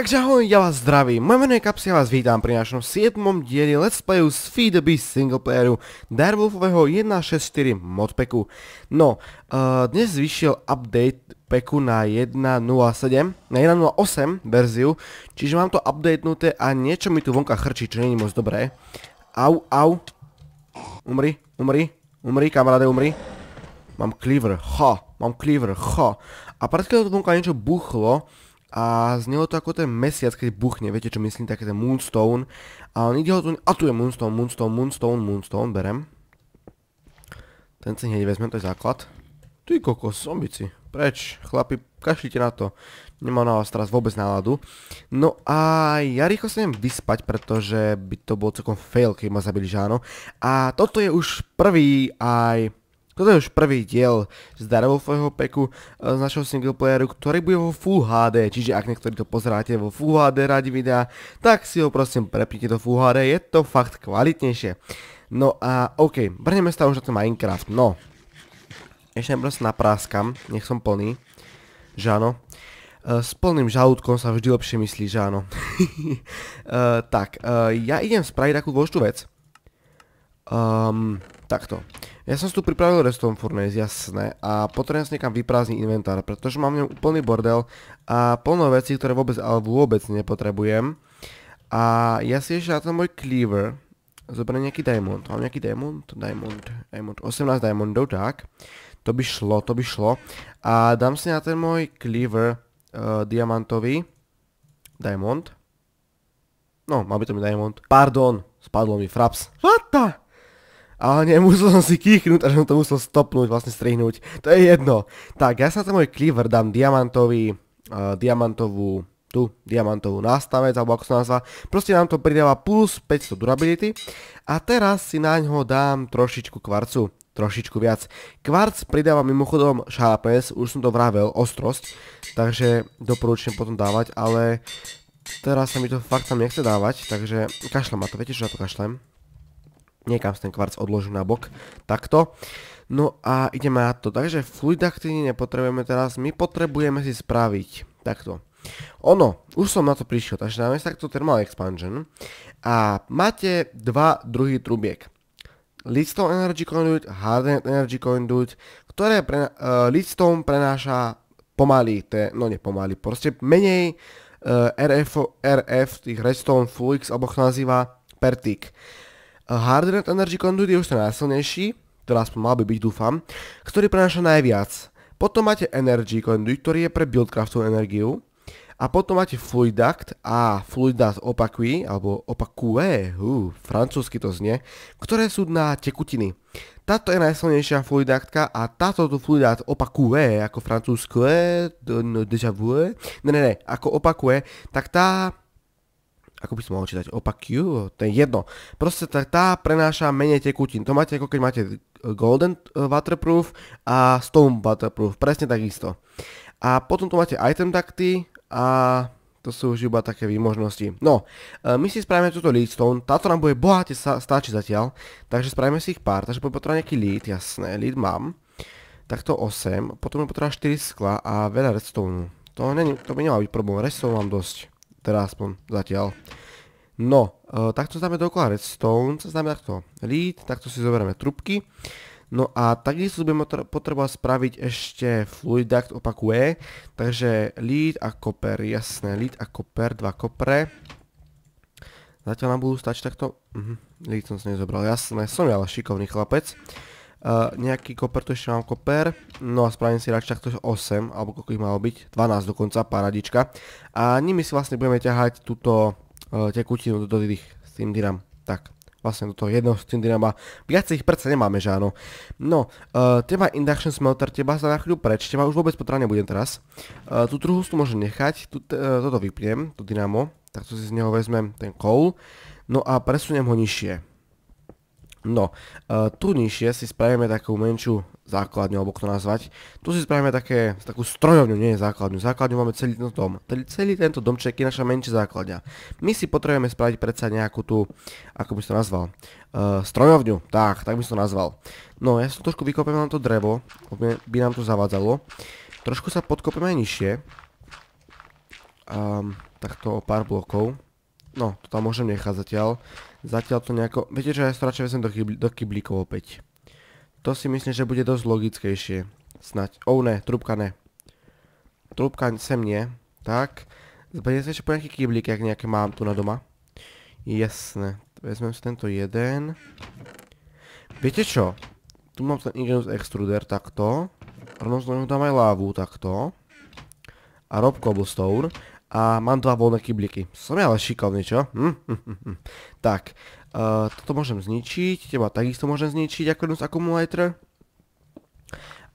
Takže ahoj, ja vás zdravím, moje meno je Kapsi a vás vítam pri našom 7. dieli Let's Playu z Feed the Beast singleplayeru Darewolfového 1.6.4 modpacku. No, uh, dnes vyšiel update packu na 1.07, na 1.08 verziu, čiže mám to updatenuté a niečo mi tu vonka chrčí, čo není moc dobré. Au, au. Umri, umri, umri, kamaráde, umri. Mám cleaver, ha, mám cleaver, ha. A predkiaľ to vonka niečo buchlo, a znelo to ako ten mesiac, keď buchne, viete čo myslím, také ten Moonstone a on ide ho tu, a tu je Moonstone, Moonstone, Moonstone, Moonstone, berem. Ten si hneď vezmem, to je základ. Ty kokos, zombici, preč, chlapi, kašlite na to. Nemám na vás teraz vôbec náladu. No a ja rýchlo sa idem vyspať, pretože by to bol celkom fail, keď ma zabili žáno. A toto je už prvý aj toto je už prvý diel zdarovofového peku eh, z našho singleplayeru, ktorý bude vo Full HD, čiže ak niektorí to pozeráte vo Full HD radi videá, tak si ho prosím prepnite do Full HD, je to fakt kvalitnejšie. No a OK, brneme sa už na ten Minecraft, no. Ešte sa napráskam, nech som plný, že áno. Eh, s plným žalúdkom sa vždy lepšie myslí, že áno. Eh, tak, ja idem spraviť takú dôležitú vec. Ehm, takto. Ja som si tu pripravil Restom Furnace, jasné, a potrebujem si niekam vyprázdniť inventár, pretože mám v ňom úplný bordel a plno vecí, ktoré vôbec, ale vôbec nepotrebujem. A ja si ešte na ten môj cleaver zoberiem nejaký diamond. Mám nejaký diamond? Diamond, diamond, 18 diamondov, tak. To by šlo, to by šlo. A dám si na ten môj cleaver e, diamantový diamond. No, mal by to mi diamond. Pardon, spadlo mi fraps. What the? A nemusel som si kýchnuť, až som to musel stopnúť, vlastne strihnúť. To je jedno. Tak, ja sa ten môj cleaver dám diamantový, uh, diamantovú, tu, diamantovú nástavec, alebo ako sa nazva. Proste nám to pridáva plus 500 durability. A teraz si na ňo dám trošičku kvarcu. Trošičku viac. Kvarc pridáva mimochodom šápes, už som to vravel, ostrosť. Takže doporučujem potom dávať, ale teraz sa mi to fakt tam nechce dávať, takže kašlem ma to, viete čo, na to kašlem niekam si ten kvarc odložím na bok, takto. No a ideme na to, takže fluidaktiny nepotrebujeme teraz, my potrebujeme si spraviť takto. Ono, už som na to prišiel, takže dáme si takto Thermal Expansion a máte dva druhy trubiek. Leadstone Energy Conduit, Hardened Energy Conduit, ktoré pre, uh, Lidstone prenáša pomaly, te, no ne pomaly, proste menej uh, eh, RF, RF, tých Redstone Flux, alebo nazýva, per Hard Energy Conduit je už ten najsilnejší, teda aspoň mal by byť, dúfam, ktorý prenáša najviac. Potom máte Energy Conduit, ktorý je pre buildcraftovú energiu. A potom máte Fluid Duct a Fluid Duct opakuje, alebo opakuje, uh, francúzsky to znie, ktoré sú na tekutiny. Táto je najsilnejšia Fluid Ductka a táto tu Fluid Duct opakuje, ako francúzske, no, vu, ne, ne, ne, ako opakuje, tak tá ako by som mohol čítať, opak Q, to je jedno. Proste tá, tá prenáša menej tekutín. To máte ako keď máte e, Golden e, Waterproof a Stone Waterproof, presne takisto. A potom tu máte Item Ducty a to sú už iba také výmožnosti. No, e, my si spravíme túto lead stone, táto nám bude bohate stačiť zatiaľ, takže spravíme si ich pár, takže budem potrebovať nejaký lead, jasné, lead mám. Takto 8, potom budem potrebovať 4 skla a veľa redstone. To, to by nemá byť problém, redstone mám dosť. Teda aspoň zatiaľ. No, uh, takto dáme dokola redstone, to znamená takto lead, takto si zoberieme trubky. No a takisto budeme potrebovať spraviť ešte fluid duct opakuje, takže lead a koper, jasné, lead a koper, dva kopre. Zatiaľ nám budú stať takto, -huh, mhm, lead som si nezobral, jasné, som ja ale šikovný chlapec. Eh, nejaký koper, tu ešte mám koper, no a spravím si radšej takto 8, alebo koľko ich malo byť, 12 dokonca, paradička. A nimi si vlastne budeme ťahať túto uh, tekutinu do tých s dynam. Tak, vlastne do toho jedného s tým Viacej ich predsa nemáme, že áno. No, uh, teba induction smelter, teba sa na chvíľu preč, teba už vôbec potrebne nebudem teraz. Uh, tú druhú tu môžem nechať, uh, toto vypnem, to dynamo, takto si z neho vezmem ten coal, no a presuniem ho nižšie. No, e, tu nižšie si spravíme takú menšiu základňu, alebo to nazvať. Tu si spravíme také, takú strojovňu, nie základňu. Základňu máme celý tento dom. celý tento domček je naša menšia základňa. My si potrebujeme spraviť predsa nejakú tú, ako by som to nazval, e, strojovňu. Tak, tak by si to nazval. No, ja som trošku vykopem na to drevo, by nám to zavádzalo. Trošku sa podkopeme aj nižšie. Ehm, takto o pár blokov. No, to tam môžem nechať zatiaľ. Zatiaľ to nejako... Viete čo, ja to radšej do, kyblíkov opäť. To si myslím, že bude dosť logickejšie. Snaď. Oh ne, trúbka ne. Trúbka sem nie. Tak. Zbadím sa ešte po nejaký kyblík, ak nejaké mám tu na doma. Jasné. Vezmem si tento jeden. Viete čo? Tu mám ten Ingenus Extruder, takto. Rovno z dám aj lávu, takto. A rob cobblestone a mám dva voľné kybliky. Som ja ale šikovný, čo? Hm, hm, hm, hm. Tak, uh, toto môžem zničiť, teba takisto môžem zničiť ako jeden z akumulátor.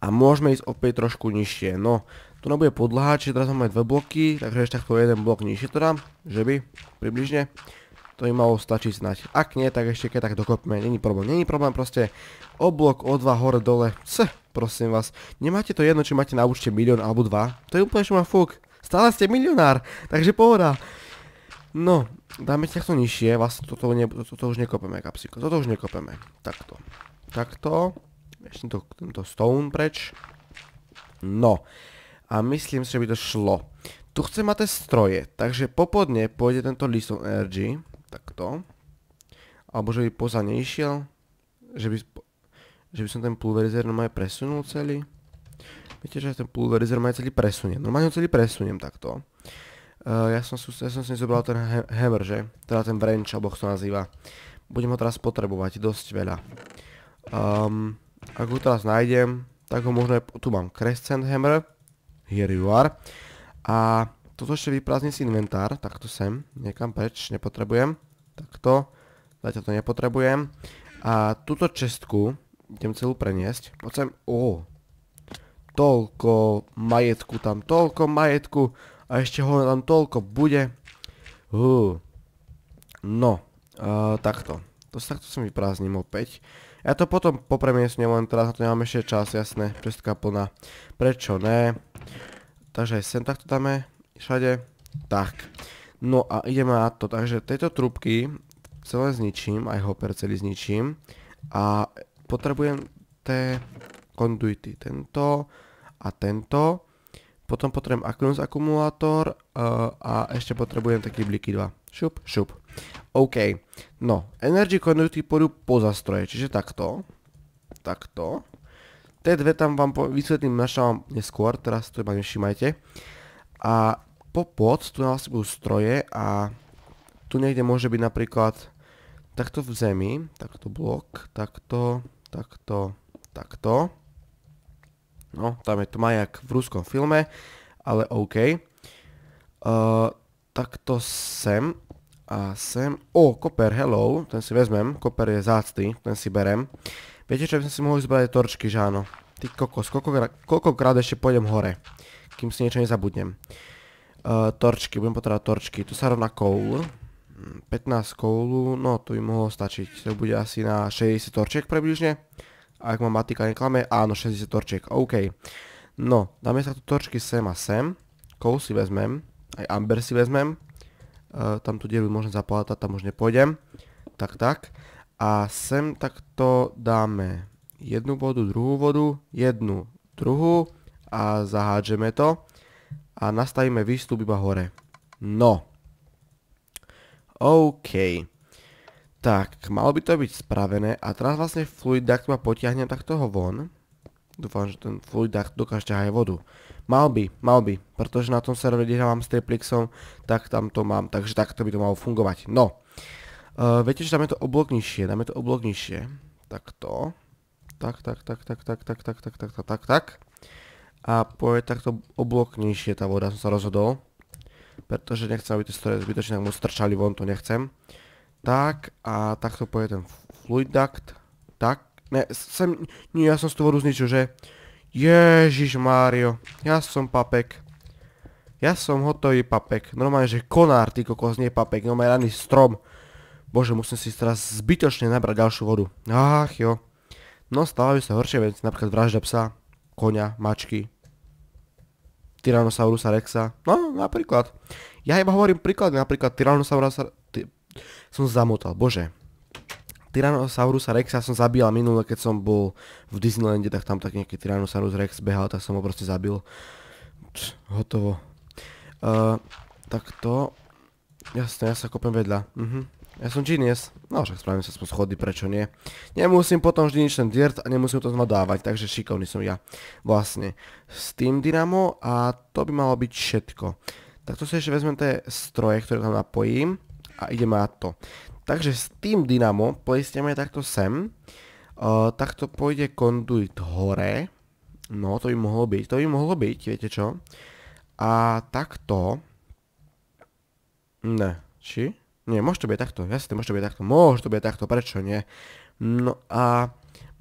A môžeme ísť opäť trošku nižšie. No, tu nebude podlaha, čiže teraz máme dve bloky, takže ešte takto jeden blok nižšie to dám, že by, približne. To im malo stačiť snať. Ak nie, tak ešte keď tak dokopme, není problém, není problém, proste oblok o dva hore dole, c, prosím vás. Nemáte to jedno, či máte na účte milión alebo dva, to je úplne, že má fúk. Stále ste milionár, takže pohoda. No, dáme to nižšie, vlastne toto, ne, toto už nekopeme, kapsiko, toto už nekopeme. Takto. Takto. Ešte to tento stone preč. No. A myslím si, že by to šlo. Tu chce mať stroje, takže popodne pôjde tento of energy. Takto. Alebo že by poza neišiel. Že by, že by som ten pulverizer normálne presunul celý. Viete, že ten pulverizer ma celý presuniem. Normálne ho celý presuniem takto. Uh, ja, som, ja som si zobral ten hammer, že? Teda ten wrench, alebo ho to nazýva. Budem ho teraz potrebovať dosť veľa. Um, ak ho teraz nájdem, tak ho možno aj... Tu mám crescent hammer. Here you are. A toto ešte vyprázdni si inventár. Takto sem. Niekam preč. Nepotrebujem. Takto. Zatiaľ to nepotrebujem. A túto čestku idem celú preniesť. Poď sem. Oh toľko majetku tam, toľko majetku a ešte ho tam toľko bude. Uh. No, uh, takto. To sa takto som vyprázdnim opäť. Ja to potom popremiesňujem, len teraz na to nemám ešte čas, jasné, prestka plná. Prečo ne? Takže aj sem takto dáme, všade. Tak. No a ideme na to, takže tejto trubky celé zničím, aj hopper celý zničím. A potrebujem té konduity, tento, a tento. Potom potrebujem Acrunus akumulátor uh, a ešte potrebujem taký bliky 2. Šup, šup. OK. No, energy konduity pôjdu po zastroje, čiže takto. Takto. Tie dve tam vám vysvetlím našávam neskôr, teraz to iba nevšimajte. A popod, tu na vlastne budú stroje a tu niekde môže byť napríklad takto v zemi, takto blok, takto, takto, takto. No, tam je to majak v ruskom filme, ale OK. Uh, takto sem a sem... O, oh, koper, hello, ten si vezmem. Koper je zácty, ten si berem. Viete, čo by som si mohol zbrať torčky, že áno. Ty kokos, koľkokrát, koľkokrát ešte pôjdem hore, kým si niečo nezabudnem. Uh, torčky, budem potrebovať torčky. Tu sa rovná koul. 15 hm, koulu, no to by mohlo stačiť. To bude asi na 60 torčiek približne ak ma matika neklame, áno, 60 torčiek, OK. No, dáme sa tu torčky sem a sem, Kou si vezmem, aj Amber si vezmem, e, tam tu dieru môžem zaplatať, tam už nepôjdem, tak, tak. A sem takto dáme jednu vodu, druhú vodu, jednu, druhú a zahádžeme to a nastavíme výstup iba hore. No. OK. Tak, malo by to byť spravené a teraz vlastne fluid duct ma potiahnem takto ho von. Dúfam, že ten fluid duct dokáže aj vodu. Mal by, mal by, pretože na tom serveri, kde hrávam s Triplexom, tak tam to mám, takže takto by to malo fungovať. No, uh, viete, že dáme to oblok nižšie, dáme to oblok nižšie. Takto. Tak, tak, tak, tak, tak, tak, tak, tak, tak, tak, tak, tak. A povie takto oblok nižšie tá voda, som sa rozhodol. Pretože nechcem, aby tie stroje zbytočne mu strčali von, to nechcem. Tak a takto pôjde ten fluid duct. Tak, ne, sem, nie, ja som z toho rúzničil, že... Ježiš Mário, ja som papek. Ja som hotový papek. Normálne, že konár, ty kokos, nie papek. No raný strom. Bože, musím si teraz zbytočne nabrať ďalšiu vodu. Ach jo. No stávajú sa horšie veci, napríklad vražda psa, konia, mačky, Tyrannosaurusa Rexa. No, napríklad. Ja iba hovorím príklad, napríklad Tyrannosaurusa som zamotal. Bože, Tyrannosaurus rex ja som zabíjal minule, keď som bol v Disneylande, tak tam tak nejaký Tyrannosaurus Rex behal, tak som ho proste zabil. Č, hotovo. Uh, tak to... Jasne, ja sa kopem vedľa. Uh-huh. Ja som genius. No však spravím sa spôsob schody, prečo nie. Nemusím potom vždy nič ten dirt a nemusím to znova dávať, takže šikovný som ja. Vlastne. S tým dynamo a to by malo byť všetko. Tak to si ešte vezmem tie stroje, ktoré tam napojím a ideme na to. Takže s tým dynamo plesneme takto sem. Uh, takto pôjde konduit hore. No, to by mohlo byť, to by mohlo byť, viete čo? A takto... Ne, či? Nie, môže to byť takto, jasne, môže to byť takto, môže to byť takto, prečo nie? No a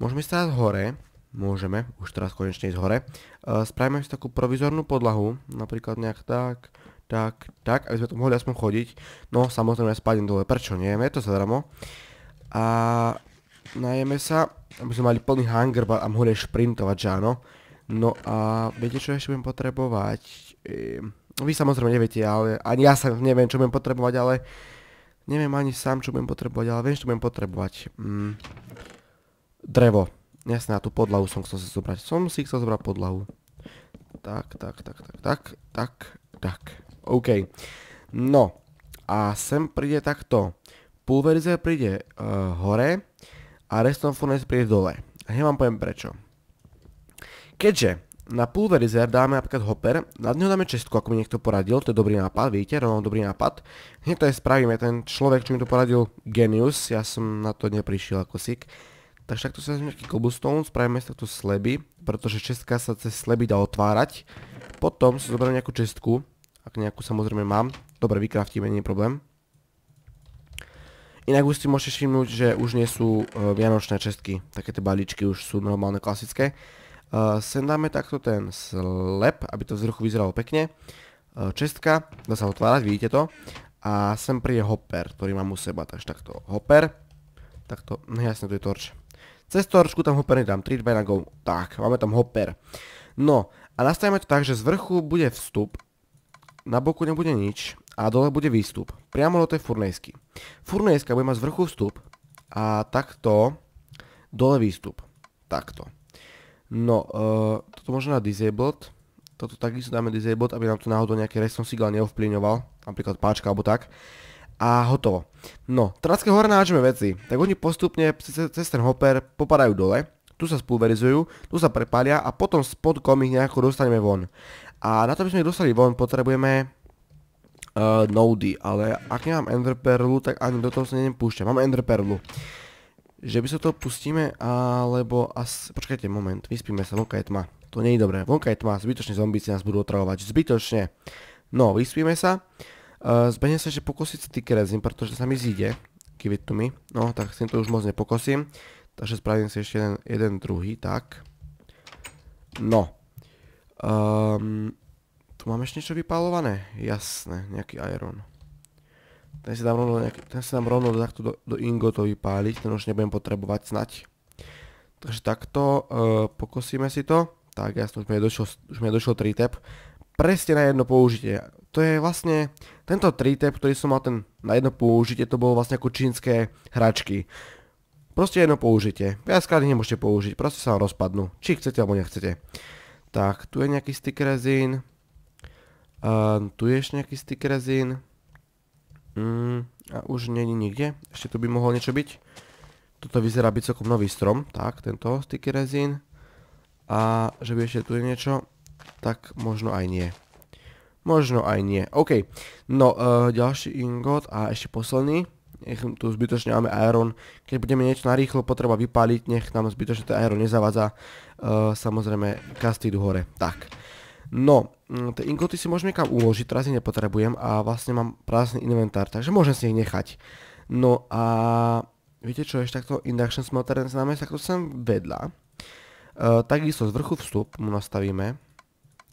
môžeme sa hore, môžeme, už teraz konečne ísť hore. Uh, spravíme si takú provizornú podlahu, napríklad nejak tak, tak, tak, aby sme to mohli aspoň chodiť. No, samozrejme, spadnem dole, prečo nie? Je to zadarmo. A najeme sa, aby sme mali plný hangar a mohli šprintovať, že áno. No a viete, čo ešte budem potrebovať? Ehm, vy samozrejme neviete, ale ani ja sa neviem, čo budem potrebovať, ale neviem ani sám, čo budem potrebovať, ale viem, čo budem potrebovať. Mm. Drevo. Jasné, na tú podlahu som chcel si zobrať. Som si chcel zobrať podlahu. Tak, tak, tak, tak, tak, tak, tak. OK. No a sem príde takto. Pulverize príde uh, hore a Reston Furnace príde dole. A ja vám poviem prečo. Keďže na pulverizer dáme napríklad hopper, na dňu dáme čestku, ako mi niekto poradil, to je dobrý nápad, vidíte, rovno dobrý nápad. Hneď to aj spravíme, ten človek, čo mi to poradil, genius, ja som na to neprišiel ako sik. Takže takto sa vezme nejaký cobblestone, spravíme si takto sleby, pretože čestka sa cez sleby dá otvárať. Potom si zoberiem nejakú čestku, ak nejakú samozrejme mám. Dobre, vykraftíme, nie je problém. Inak už si môžete všimnúť, že už nie sú uh, vianočné čestky. Také tie balíčky už sú normálne klasické. Uh, sem dáme takto ten slep, aby to vzruchu vyzeralo pekne. Uh, čestka, dá sa otvárať, vidíte to. A sem príde hopper, ktorý mám u seba, takže takto hopper. Takto, no jasne, tu je torč. Cez torčku tam hopper nedám, 3, 2, 1, go. Tak, máme tam hopper. No, a nastavíme to tak, že z vrchu bude vstup na boku nebude nič a dole bude výstup. Priamo do tej furnejsky. Furnejska bude mať z vrchu vstup a takto dole výstup. Takto. No, uh, toto možno na disabled. Toto takisto dáme disabled, aby nám tu náhodou nejaký reston sigla neovplyvňoval. Napríklad páčka alebo tak. A hotovo. No, teraz keď hore náčeme veci, tak oni postupne cez ten hopper popadajú dole, tu sa spulverizujú, tu sa prepália a potom spod ich nejako dostaneme von. A na to, aby sme ich dostali von, potrebujeme uh, e, nody, ale ak nemám enderperlu, tak ani do toho sa nedem púšťať. Mám enderperlu. Že by sa to pustíme, alebo as... Počkajte, moment, vyspíme sa, vonka je tma. To nie je dobré, vonka je tma, zbytočne zombíci nás budú otravovať, zbytočne. No, vyspíme sa. Uh, e, zbehnem sa ešte pokosiť sticky resin, pretože sa mi zíde. Give it to me. No, tak s týmto už moc nepokosím. Takže spravím si ešte jeden, jeden druhý, tak. No, Um, tu mám ešte niečo vypálované? Jasné, nejaký iron. Ten si dám rovno, nejaký, ten si dám rovno takto do, do to vypáliť, ten už nebudem potrebovať snať. Takže takto, uh, pokosíme si to. Tak jasno, už mi došiel, už mi došiel 3 tap. Presne na jedno použitie. To je vlastne, tento 3 tap, ktorý som mal ten na jedno použitie, to bolo vlastne ako čínske hračky. Proste jedno použitie. Viackrát ich nemôžete použiť, proste sa vám rozpadnú. Či chcete alebo nechcete. Tak, tu je nejaký resin. Uh, tu je ešte nejaký stickerazín. Mm, a už není nikde. Ešte tu by mohol niečo byť. Toto vyzerá byť celkom nový strom. Tak, tento resin. A že by ešte tu je niečo. Tak možno aj nie. Možno aj nie. OK. No, uh, ďalší ingot a ešte posledný nech tu zbytočne máme aeron. Keď budeme niečo narýchlo potreba vypáliť, nech nám zbytočne ten aeron nezavadza. E, samozrejme, kasty idú hore. Tak. No, tie inkoty si môžem niekam uložiť, teraz ich nepotrebujem a vlastne mám prázdny inventár, takže môžem si ich nechať. No a viete čo, ešte takto induction smelter známe, takto sem vedľa. E, takisto z vrchu vstup mu nastavíme,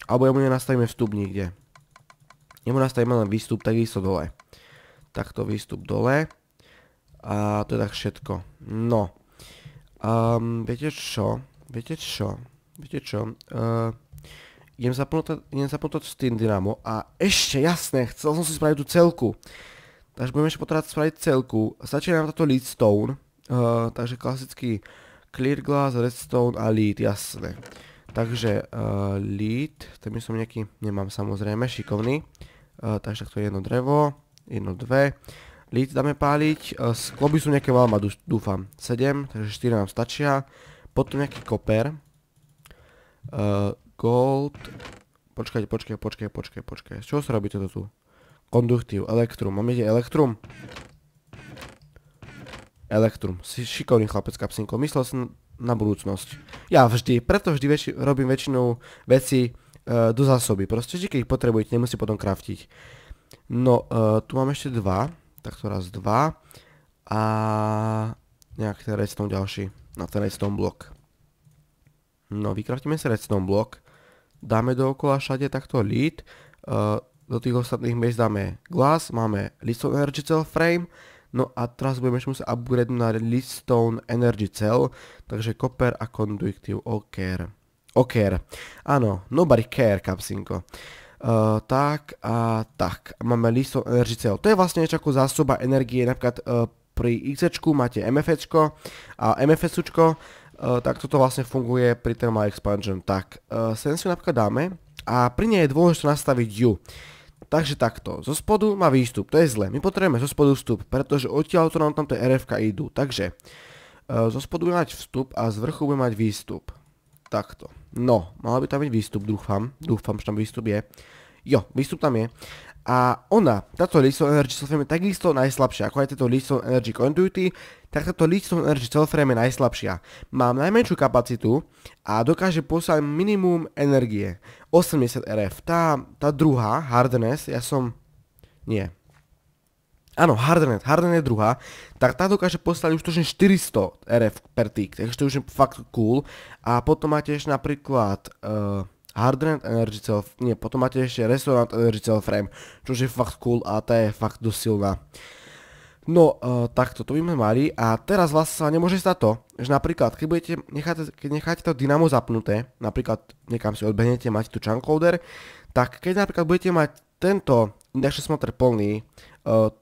alebo ja mu nenastavíme vstup nikde. Jemu nastavíme len výstup, takisto dole takto výstup dole. A to je tak všetko. No. Um, viete čo? Viete čo? Viete čo? Uh, idem zapnúť, idem zapnúť s tým dynamo a ešte jasné, chcel som si spraviť tú celku. Takže budeme ešte potrebovať spraviť celku. Stačí nám táto leadstone, uh, ehm, takže klasický clear glass, redstone a lead, jasné. Takže uh, lead, ten by som nejaký, nemám samozrejme, šikovný. Uh, takže takto je jedno drevo jednu, dve. Lid dáme páliť, e, skloby sú nejaké valma, dúfam, 7, takže 4 nám stačia. Potom nejaký koper. Uh, gold. Počkajte, počkajte, počkajte, počkajte, počkajte. Z čoho sa robí toto tu? Konduktív, elektrum. Mám ide elektrum? Elektrum. Si šikovný chlapec kapsinko. Myslel som na budúcnosť. Ja vždy, preto vždy väč robím väčšinou veci uh, e, do zásoby. Proste vždy, keď ich potrebujete, nemusí potom kraftiť. No, uh, tu mám ešte dva. Takto raz dva. A nejak ten redstone ďalší. Na ten redstone blok. No, vykraftíme si redstone blok. Dáme dookola všade takto lead. Uh, e, do tých ostatných miest dáme glass, máme listone energy cell frame. No a teraz budeme ešte musieť upgrade na listone energy cell. Takže copper a conductive ok. Oker. Áno, nobody care, kapsinko uh, tak a tak. Máme listov energy cell. To je vlastne niečo ako zásoba energie, napríklad uh, pri XC máte MFS a MFS, uh, eh, tak toto vlastne funguje pri Thermal Expansion. Tak, uh, sen si napríklad dáme a pri nej je dôležité nastaviť ju. Takže takto, zo spodu má výstup, to je zle, my potrebujeme zo spodu vstup, pretože odtiaľ to nám tamto RFK idú, takže zo spodu bude mať vstup a z vrchu bude mať výstup. Takto. No, mala by tam byť výstup, dúfam. Dúfam, že tam výstup je. Jo, výstup tam je. A ona, táto Leadstone Energy Cellframe je takisto najslabšia, ako aj tieto Leadstone Energy Continuity, tak táto Leadstone Energy Cellframe je najslabšia. Mám najmenšiu kapacitu a dokáže poslať minimum energie. 80 RF. Tá, tá druhá, Hardness, ja som... Nie, Áno, Hardenet, Hardenet je druhá, tak tá dokáže poslať už točne 400 RF per tick, takže to už je fakt cool. A potom máte ešte napríklad uh, Hardenet Energy Cell, nie, potom máte ešte Resonant Energy Cell Frame, čo je fakt cool a tá je fakt dosť silná. No, uh, eh, takto, to by sme mali a teraz vlastne sa nemôže stať to, že napríklad, keď, budete, necháte, keď necháte to dynamo zapnuté, napríklad niekam si odbehnete, máte tu chunk loader, tak keď napríklad budete mať tento Induction Smelter plný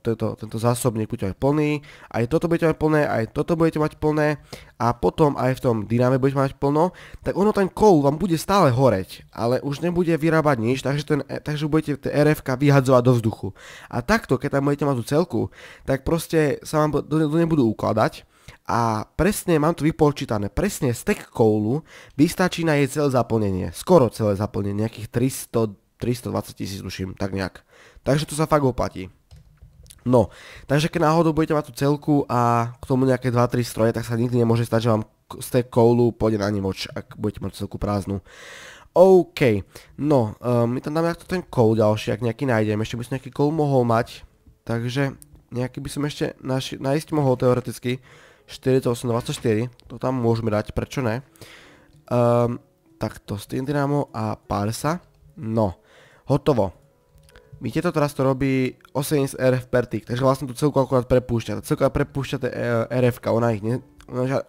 tento, tento zásobník budete mať plný, aj toto budete mať plné, aj toto budete mať plné a potom aj v tom dyname budete mať plno, tak ono ten kol vám bude stále horeť, ale už nebude vyrábať nič, takže, ten, e, takže budete tie RFK vyhadzovať do vzduchu. A takto, keď tam budete mať tú celku, tak proste sa vám do, do nebudú ukladať, a presne, mám tu vypočítané, presne stack koulu vystačí na jej celé zaplnenie, skoro celé zaplnenie, nejakých 300, 320 tisíc duším, tak nejak. Takže to sa fakt oplatí. No, takže keď náhodou budete mať tú celku a k tomu nejaké 2-3 stroje, tak sa nikdy nemôže stať, že vám z tej koulu pôjde na nivoč, ak budete mať celku prázdnu. OK, no, ehm, my tam dáme takto ten koul ďalší, ak nejaký nájdem, ešte by som nejaký koul mohol mať, takže nejaký by som ešte naši, nájsť mohol teoreticky, 48, 24, to tam môžeme dať, prečo ne. Um, ehm, takto, Steam Dynamo a Parsa, no, hotovo mi tieto teraz to robí 80 RF per tick, takže vlastne tú celku akurát prepúšťa. Tá celka prepúšťa tie e, RF, ona ich ne,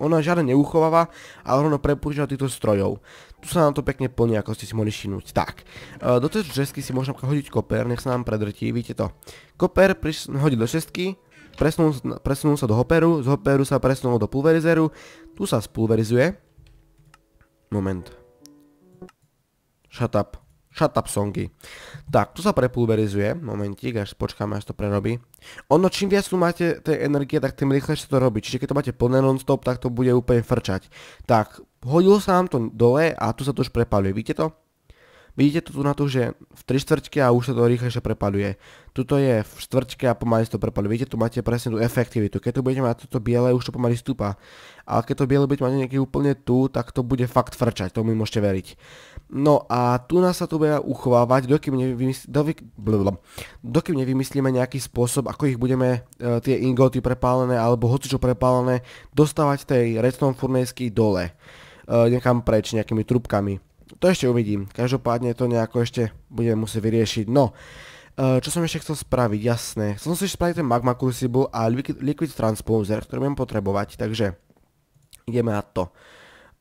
ona, žiadne neuchováva, ale ono prepúšťa týchto strojov. Tu sa nám to pekne plní, ako ste si mohli šinúť. Tak, e, do tej žesky si môžem hodiť koper, nech sa nám predrtí, vidíte to. Koper hodí do šestky, presunul, presunul sa do hoperu, z hoperu sa presunul do pulverizeru, tu sa spulverizuje. Moment. Shut up. Shut up songy. Tak, tu sa prepulverizuje, momentík, až počkáme, až to prerobí. Ono, čím viac tu máte tej energie, tak tým rýchlejšie to robí. Čiže keď to máte plné non-stop, tak to bude úplne frčať. Tak, hodilo sa nám to dole a tu sa to už prepaluje, vidíte to? Vidíte to tu na to, že v 3 štvrťke a už sa to rýchlejšie prepaduje. Tuto je v štvrťke a pomaly sa to prepaduje. Vidíte, tu máte presne tú efektivitu. Keď tu budete mať toto biele, už to pomaly stúpa. Ale keď to biele budete mať nejaký úplne tu, tak to bude fakt frčať, tomu mi môžete veriť. No a tu nás sa tu bude uchovávať, dokým, nevymysl- dokým nevymyslíme nejaký spôsob, ako ich budeme e, tie ingoty prepálené alebo hocičo prepálené dostávať tej redstone furnejsky dole. E, nekam preč nejakými trubkami to ešte uvidím. Každopádne to nejako ešte budeme musieť vyriešiť. No, e, čo som ešte chcel spraviť, jasné. Chcel som si ešte spraviť ten Magma Crucible a Liquid, Transposer, ktorý budem potrebovať, takže ideme na to. E,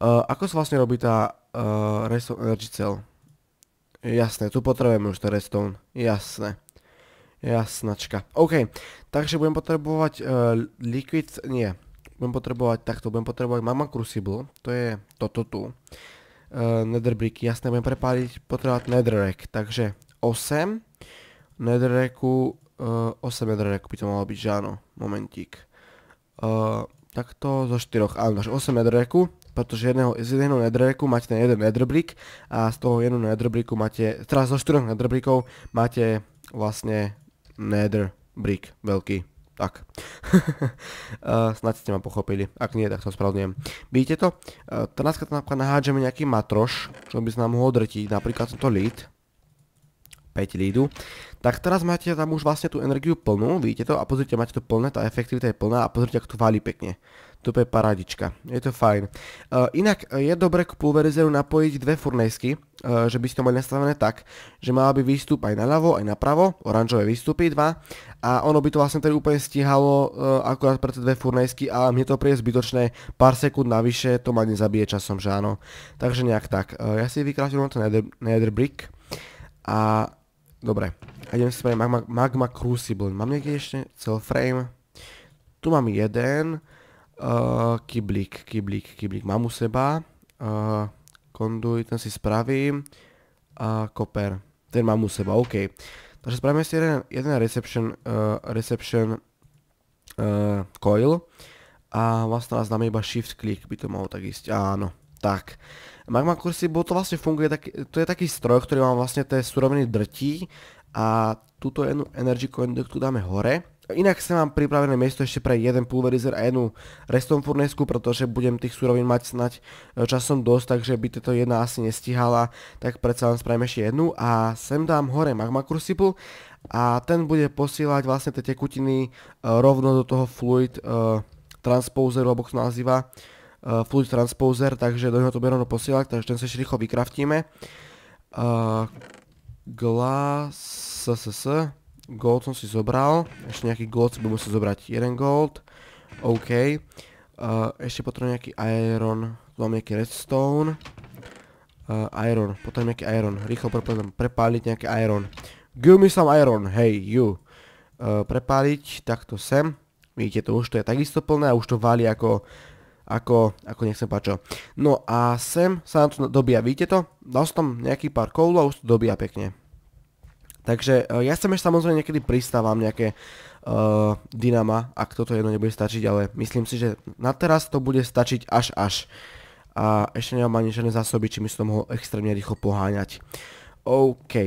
ako sa vlastne robí tá e, Redstone Energy Cell? Jasné, tu potrebujeme už ten Redstone. Jasné. Jasnačka. OK, takže budem potrebovať Liquid, nie. Budem potrebovať takto, budem potrebovať Magma Crucible, to je toto tu uh, netherbricky. Jasné, budem prepáliť, potrebovať netherrack. Takže 8 netherracku, uh, eh, 8 netherracku by to malo byť, že áno, momentík. Uh, eh, takto zo 4, áno, 8 netherracku, pretože jedného, z jedného netherracku máte ten jeden netherbrick a z toho jedného netherbricku máte, teraz zo 4 netherbrickov máte vlastne nether brick veľký. Tak. uh, snad ste ma pochopili. Ak nie, tak to spravdujem. Vidíte to? Uh, teraz keď napríklad nahádžeme nejaký matroš, čo by sa nám mohol drtiť, napríklad tento lead 5 lídu. Tak teraz máte tam už vlastne tú energiu plnú, vidíte to? A pozrite, máte to plné, tá efektivita je plná a pozrite, ako to valí pekne to je paradička, Je to fajn. Uh, inak eh, je dobre k pulverizeru napojiť dve furnejsky, uh, že by ste to mali nastavené tak, že mala by výstup aj naľavo, aj napravo, oranžové výstupy, dva, a ono by to vlastne tedy úplne stíhalo uh, akurát pre tie dve furnejsky a mne to príde zbytočné, pár sekúnd navyše, to ma nezabije časom, že áno. Takže nejak tak. Uh, ja si vykrátim to nether, nether brick a dobre. A idem si spraviť magma, magma crucible. Mám niekde ešte cel frame? Tu mám jeden. Eh, kyblík, kyblík, kyblík mám u seba. Uh, konduj, ten si spravím. A uh, koper, ten mám u seba, OK. Takže spravíme si jeden, jeden reception, uh, reception uh, coil a vlastne nás dáme iba shift click, by to malo tak ísť, áno, tak. Magma bo to vlastne funguje, tak, to je taký stroj, ktorý vám vlastne tie suroviny drtí a túto jednu energy coin tu dáme hore Inak sa mám pripravené miesto ešte pre jeden pulverizer a jednu restom furnesku, pretože budem tých surovín mať snať e, časom dosť, takže by tieto jedna asi nestihala, tak predsa len spravím ešte jednu a sem dám hore magma crucible a ten bude posílať vlastne tie tekutiny e, rovno do toho fluid e, transposeru, alebo ako nazýva, fluid transposer, takže do neho to bude rovno posílať, takže ten sa ešte rýchlo vykraftíme. Glass gold som si zobral, ešte nejaký gold si budem musieť zobrať, jeden gold, OK, uh, ešte potrebujem nejaký iron, mám nejaký redstone, uh, iron, potrebujem nejaký iron, rýchlo prepálim, prepáliť nejaký iron, give me some iron, hey you, uh, prepáliť, takto sem, vidíte to, už to je takisto plné a už to valí ako ako, ako nechcem páčo. No a sem sa nám to dobíja, vidíte to? Dal som tam nejaký pár koulov a už to dobíja pekne. Takže e, ja sem ešte samozrejme niekedy pristávam nejaké uh, dynama, ak toto jedno nebude stačiť, ale myslím si, že na teraz to bude stačiť až až. A ešte nemám ani žiadne zásoby, či by som to mohol extrémne rýchlo poháňať. OK. Uh,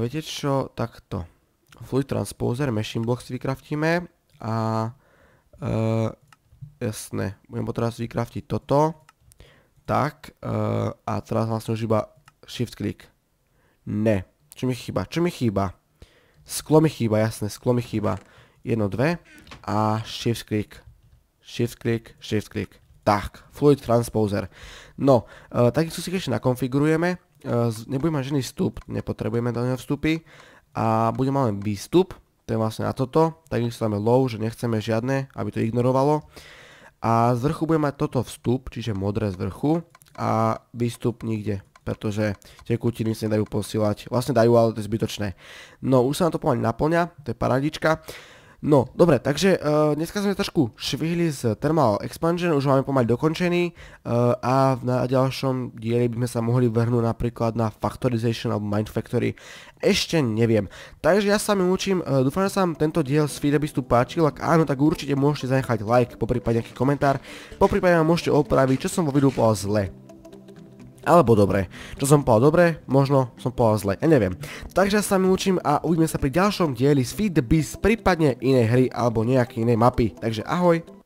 viete čo, takto. Fluid transposer, machine blocks vykraftíme a uh, jasné, budem potrebovať vykraftiť toto. Tak, uh, a teraz vlastne už iba shift click. Ne. Čo mi chýba? Čo mi chýba? Sklo mi chýba, jasné, sklo mi chýba. Jedno, dve a shift click. Shift click, shift click. Tak, fluid transposer. No, e, takisto si ešte nakonfigurujeme. E, nebudeme mať žený vstup, nepotrebujeme do neho vstupy. A budeme mať len výstup, to je vlastne na toto. Takisto dáme low, že nechceme žiadne, aby to ignorovalo. A z vrchu budeme mať toto vstup, čiže modré z vrchu a výstup nikde pretože tekutiny sa nedajú posielať. Vlastne dajú, ale to je zbytočné. No, už sa nám to pomaly naplňa, to je paradička. No, dobre, takže uh, dneska sme trošku švihli z Thermal Expansion, už máme pomaly dokončený uh, a v na ďalšom dieli by sme sa mohli vrhnúť napríklad na Factorization alebo Mind Factory. Ešte neviem. Takže ja sa mi učím, uh, dúfam, že sa vám tento diel z Feedabistu páčil, ak áno, tak určite môžete zanechať like, poprípade nejaký komentár, poprípade ma môžete opraviť, čo som vo videu povedal zle. Alebo dobre. Čo som povedal dobre, možno som povedal zle, ja neviem. Takže sa mi učím a uvidíme sa pri ďalšom dieli z Feed the Beast, prípadne inej hry alebo nejakej inej mapy. Takže ahoj.